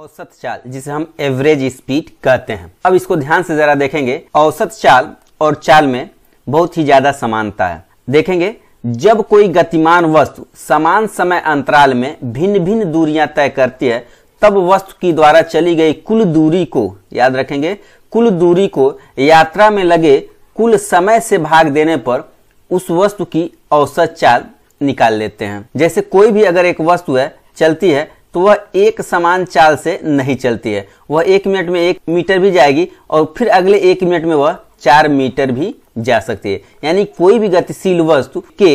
औसत चाल जिसे हम एवरेज स्पीड कहते हैं अब इसको ध्यान से जरा देखेंगे औसत चाल और चाल में बहुत ही ज्यादा समानता है देखेंगे जब कोई गतिमान वस्तु समान समय अंतराल में भिन्न भिन्न दूरियां तय करती है तब वस्तु की द्वारा चली गई कुल दूरी को याद रखेंगे कुल दूरी को यात्रा में लगे कुल समय से भाग देने पर उस वस्तु की औसत चाल निकाल लेते हैं जैसे कोई भी अगर एक वस्तु है चलती है तो वह एक समान चाल से नहीं चलती है वह एक मिनट में एक मीटर भी जाएगी और फिर अगले एक मिनट में वह चार मीटर भी जा सकती है यानी कोई भी गतिशील वस्तु के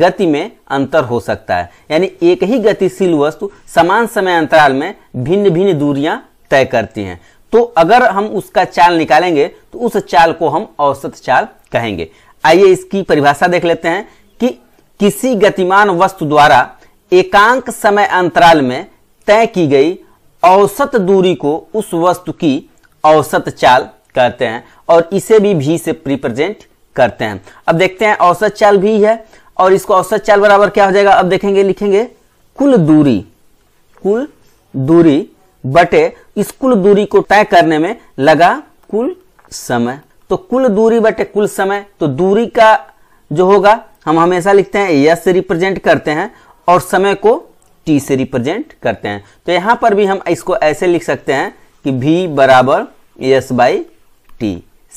गति में अंतर हो सकता है यानी एक ही गतिशील वस्तु समान समय अंतराल में भिन्न भिन्न दूरियां तय करती हैं तो अगर हम उसका चाल निकालेंगे तो उस चाल को हम औसत चाल कहेंगे आइए इसकी परिभाषा देख लेते हैं कि किसी गतिमान वस्तु द्वारा एकांक समय अंतराल में तय की गई औसत दूरी को उस वस्तु की औसत चाल कहते हैं और इसे भी भी से रिप्रेजेंट करते हैं अब देखते हैं औसत चाल भी है और इसको औसत चाल बराबर क्या हो जाएगा अब देखेंगे लिखेंगे कुल दूरी कुल दूरी बटे इस कुल दूरी को तय करने में लगा कुल समय तो कुल दूरी बटे कुल समय तो दूरी का जो होगा हम हमेशा लिखते हैं यस से रिप्रेजेंट करते हैं और समय को टी से रिप्रेजेंट करते हैं तो यहां पर भी हम इसको ऐसे लिख सकते हैं कि वी बराबर एस बाई टी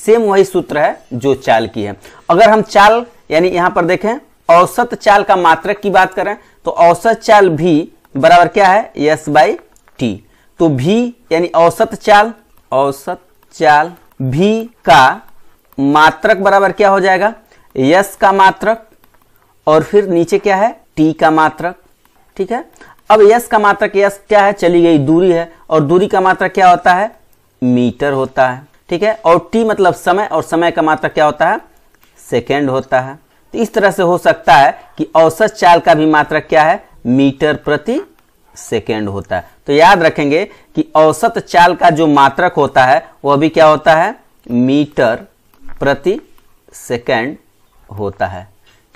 सेम वही सूत्र है जो चाल की है अगर हम चाल यानी यहां पर देखें औसत चाल का मात्रक की बात करें तो औसत चाल भी बराबर क्या है एस बाई टी तो भी यानी औसत चाल औसत चाल भी का मात्रक बराबर क्या हो जाएगा यस का मात्रक और फिर नीचे क्या है टी का मात्रक ठीक है अब यस का मात्रक यस क्या है चली गई दूरी है और दूरी का मात्रक क्या होता है मीटर होता है ठीक है और टी मतलब समय और समय का मात्रक क्या होता है सेकेंड होता है तो इस तरह से हो सकता है कि औसत चाल का भी मात्रक क्या है मीटर प्रति सेकेंड होता है तो याद रखेंगे कि औसत चाल का जो मात्रक होता है वह भी क्या होता है मीटर प्रति सेकेंड होता है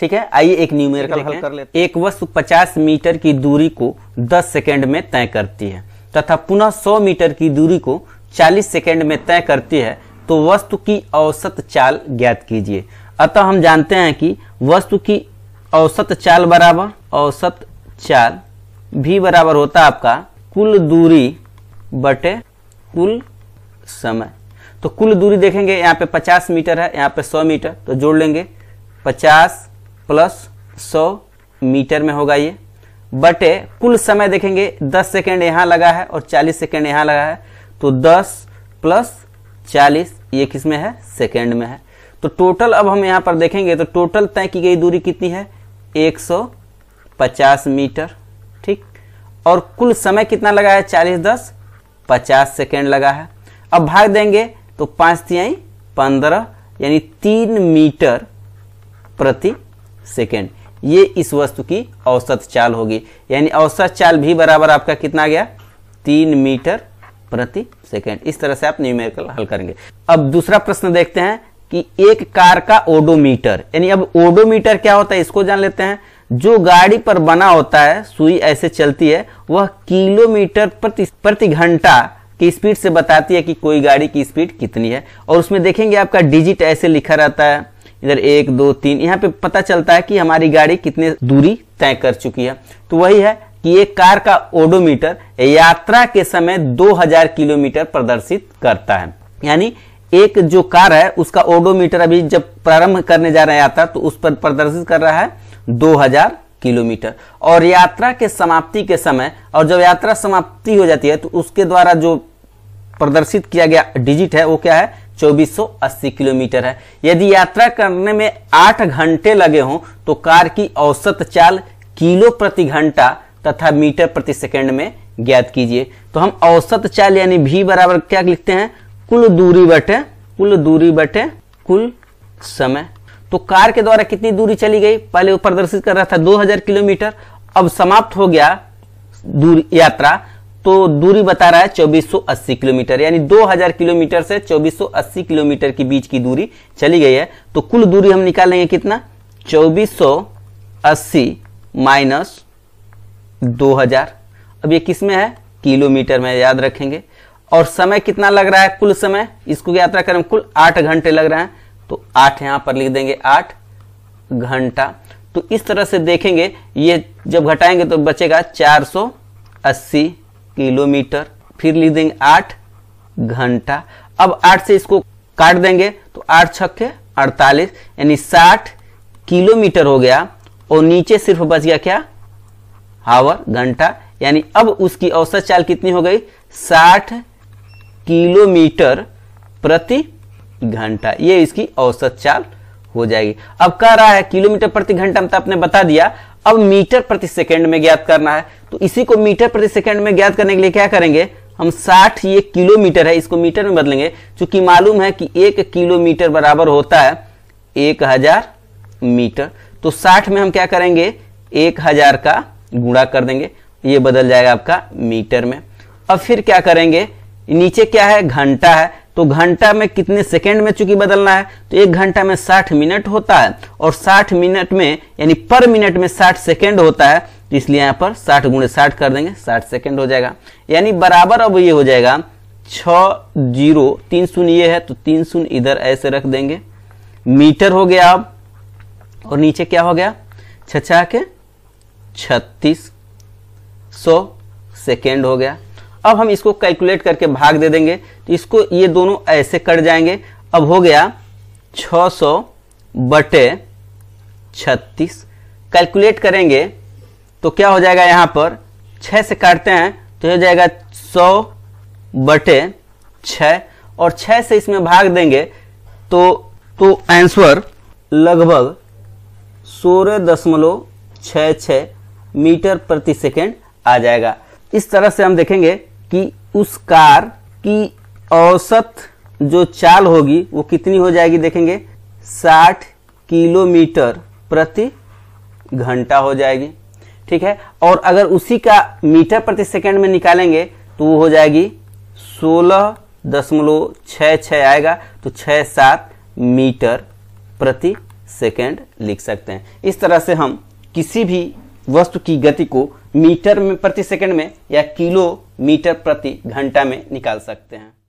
ठीक है आइए एक न्यूमेरिकल हल कर लेते हैं एक वस्तु 50 मीटर की दूरी को 10 सेकंड में तय करती है तथा पुनः 100 मीटर की दूरी को 40 सेकंड में तय करती है तो वस्तु की औसत चाल ज्ञात कीजिए अतः हम जानते हैं कि वस्तु की औसत चाल बराबर औसत चाल भी बराबर होता है आपका कुल दूरी बटे कुल समय तो कुल दूरी देखेंगे यहाँ पे 50 मीटर है यहाँ पे 100 मीटर तो जोड़ लेंगे 50 प्लस सौ मीटर में होगा ये बटे कुल समय देखेंगे 10 सेकेंड यहाँ लगा है और 40 सेकेंड यहाँ लगा है तो 10 प्लस 40 ये किस में है सेकेंड में है तो टोटल अब हम यहाँ पर देखेंगे तो टोटल तय की गई दूरी कितनी है 150 मीटर ठीक और कुल समय कितना लगा है 40 दस 50 सेकेंड लगा है अब भाग देंगे तो पाँच तिहाई पंद्रह यानी तीन मीटर प्रति सेकेंड ये इस वस्तु की औसत चाल होगी यानी औसत चाल भी बराबर आपका कितना गया तीन मीटर प्रति सेकेंड इस तरह से आप न्यूमेरिकल हल करेंगे अब दूसरा प्रश्न देखते हैं कि एक कार का ओडोमीटर यानी अब ओडोमीटर क्या होता है इसको जान लेते हैं जो गाड़ी पर बना होता है सुई ऐसे चलती है वह किलोमीटर प्रति प्रति घंटा की स्पीड से बताती है कि कोई गाड़ी की स्पीड कितनी है और उसमें देखेंगे आपका डिजिट ऐसे लिखा रहता है इधर एक दो तीन यहाँ पे पता चलता है कि हमारी गाड़ी कितने दूरी तय कर चुकी है तो वही है कि एक कार का ओडोमीटर यात्रा के समय 2000 किलोमीटर प्रदर्शित करता है यानी एक जो कार है उसका ओडोमीटर अभी जब प्रारंभ करने जा रहा है यात्रा तो उस पर प्रदर्शित कर रहा है 2000 किलोमीटर और यात्रा के समाप्ति के समय और जब यात्रा समाप्ति हो जाती है तो उसके द्वारा जो प्रदर्शित किया गया डिजिट है वो क्या है 2480 किलोमीटर है यदि यात्रा करने में 8 घंटे लगे हों तो कार की औसत चाल किलो प्रति घंटा तथा मीटर प्रति सेकंड में ज्ञात कीजिए तो हम औसत चाल यानी भी बराबर क्या लिखते हैं कुल दूरी बटे कुल दूरी बटे कुल समय तो कार के द्वारा कितनी दूरी चली गई पहले वो प्रदर्शित कर रहा था 2000 किलोमीटर अब समाप्त हो गया दूरी यात्रा तो दूरी बता रहा है 2480 किलोमीटर यानी 2000 किलोमीटर से 2480 किलोमीटर के बीच की दूरी चली गई है तो कुल दूरी हम निकाल लेंगे कितना 2480 माइनस 2000 अब ये किस में है किलोमीटर में याद रखेंगे और समय कितना लग रहा है कुल समय इसको यात्रा करें कुल आठ घंटे लग रहे हैं तो आठ यहां पर लिख देंगे आठ घंटा तो इस तरह से देखेंगे ये जब घटाएंगे तो बचेगा चार सौ अस्सी किलोमीटर फिर ली देंगे आठ घंटा अब आठ से इसको काट देंगे तो आठ छक्के अड़तालीस यानी साठ किलोमीटर हो गया और नीचे सिर्फ बच गया क्या हावर घंटा यानी अब उसकी औसत चाल कितनी हो गई साठ किलोमीटर प्रति घंटा ये इसकी औसत चाल हो जाएगी अब कह रहा है किलोमीटर प्रति घंटा में तो आपने बता दिया अब मीटर प्रति सेकंड में ज्ञात करना है तो इसी को मीटर प्रति सेकंड में ज्ञात करने के लिए क्या करेंगे हम 60 ये किलोमीटर है इसको मीटर में बदलेंगे चूंकि मालूम है कि एक किलोमीटर बराबर होता है एक हजार मीटर तो 60 में हम क्या करेंगे एक हजार का गुणा कर देंगे ये बदल जाएगा आपका मीटर में अब फिर क्या करेंगे नीचे क्या है घंटा है तो घंटा में कितने सेकंड में चूंकि बदलना है तो एक घंटा में 60 मिनट होता है और 60 मिनट में यानी पर मिनट में 60 सेकंड होता है तो इसलिए यहाँ पर साठ गुणे साठ कर देंगे साठ सेकेंड हो जाएगा यानी बराबर अब ये हो जाएगा छ जीरो तीन शून्य ये है तो तीन शून्य इधर ऐसे रख देंगे मीटर हो गया अब और नीचे क्या हो गया छछा के छत्तीस सौ सेकेंड हो गया अब हम इसको कैलकुलेट करके भाग दे देंगे तो इसको ये दोनों ऐसे कट जाएंगे अब हो गया 600 बटे 36 कैलकुलेट करेंगे तो क्या हो जाएगा यहाँ पर छह से काटते हैं तो हो जाएगा सौ बटे छ और छह से इसमें भाग देंगे तो तो आंसर लगभग सोलह दशमलव छ छ मीटर प्रति सेकेंड आ जाएगा इस तरह से हम देखेंगे कि उस कार की औसत जो चाल होगी वो कितनी हो जाएगी देखेंगे साठ किलोमीटर प्रति घंटा हो जाएगी ठीक है और अगर उसी का मीटर प्रति सेकेंड में निकालेंगे तो वो हो जाएगी सोलह दशमलव छः छः आएगा तो छः सात मीटर प्रति सेकेंड लिख सकते हैं इस तरह से हम किसी भी वस्तु की गति को मीटर में प्रति सेकंड में या किलो मीटर प्रति घंटा में निकाल सकते हैं